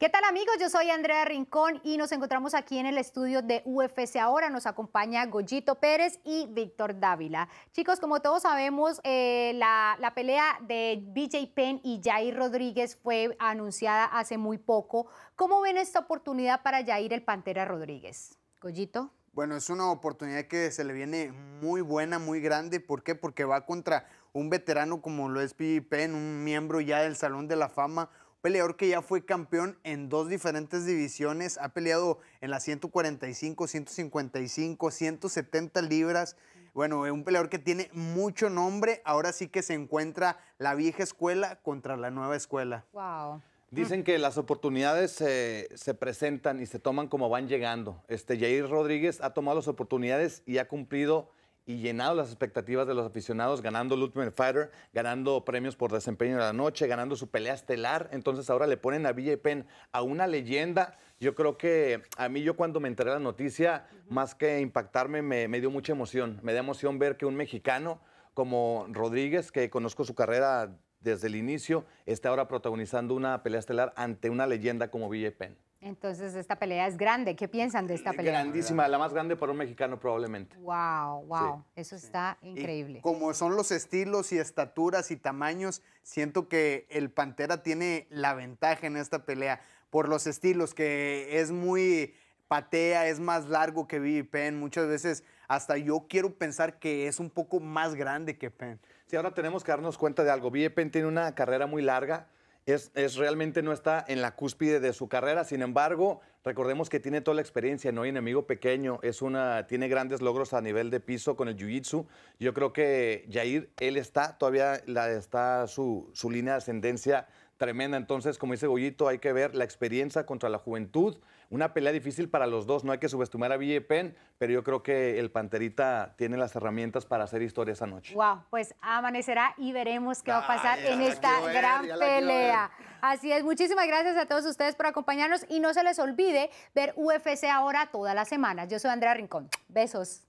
¿Qué tal amigos? Yo soy Andrea Rincón y nos encontramos aquí en el estudio de UFC Ahora. Nos acompaña Goyito Pérez y Víctor Dávila. Chicos, como todos sabemos, eh, la, pelea de BJ Penn y Jair Rodríguez fue anunciada hace muy poco. ¿Cómo ven esta oportunidad para Jair el Pantera Rodríguez? Goyito. Bueno, es una oportunidad que se le viene muy buena, muy grande. ¿Por qué? Porque va contra un veterano como lo es BJ Penn, un miembro ya del Salón de la Fama, peleador que ya fue campeón en dos diferentes divisiones, ha peleado en las 145, 155, 170 libras. Bueno, un peleador que tiene mucho nombre, ahora sí que se encuentra la vieja escuela contra la nueva escuela. Wow. Dicen que las oportunidades se presentan y se toman como van llegando. Este Jair Rodríguez ha tomado las oportunidades y ha cumplido y llenado las expectativas de los aficionados, ganando el Ultimate Fighter, ganando premios por desempeño de la noche, ganando su pelea estelar. Entonces ahora le ponen a y Penn a una leyenda. Yo creo que a mí yo cuando me enteré de la noticia, más que impactarme, me, me, dio mucha emoción. Me da emoción ver que un mexicano como Rodríguez, que conozco su carrera desde el inicio, está ahora protagonizando una pelea estelar ante una leyenda como Villy Penn. Entonces, esta pelea es grande. ¿Qué piensan de esta pelea? Grandísima, la más grande para un mexicano probablemente. Wow, wow, eso está increíble. como son los estilos y estaturas y tamaños, siento que el Pantera tiene la ventaja en esta pelea por los estilos, que es muy patea, es más largo que Vivi Penn, muchas veces hasta yo quiero pensar que es un poco más grande que Pen. Sí, ahora tenemos que darnos cuenta de algo. Ville Penn tiene una carrera muy larga. Es, es, realmente no está en la cúspide de su carrera. Sin embargo, Recordemos que tiene toda la experiencia, no hay enemigo pequeño, es una, tiene grandes logros a nivel de piso con el Jiu-Jitsu. Yo creo que Jair, él está, todavía está su, línea de ascendencia tremenda. Entonces, como dice Goyito, hay que ver la experiencia contra la juventud. Una pelea difícil para los dos, no hay que subestimar a Penn pero yo creo que el Panterita tiene las herramientas para hacer historia esa noche. Wow, pues amanecerá y veremos qué va a pasar en esta gran pelea. Así es, muchísimas gracias a todos ustedes por acompañarnos y no se les olvide ver UFC ahora todas las semanas. Yo soy Andrea Rincón. Besos.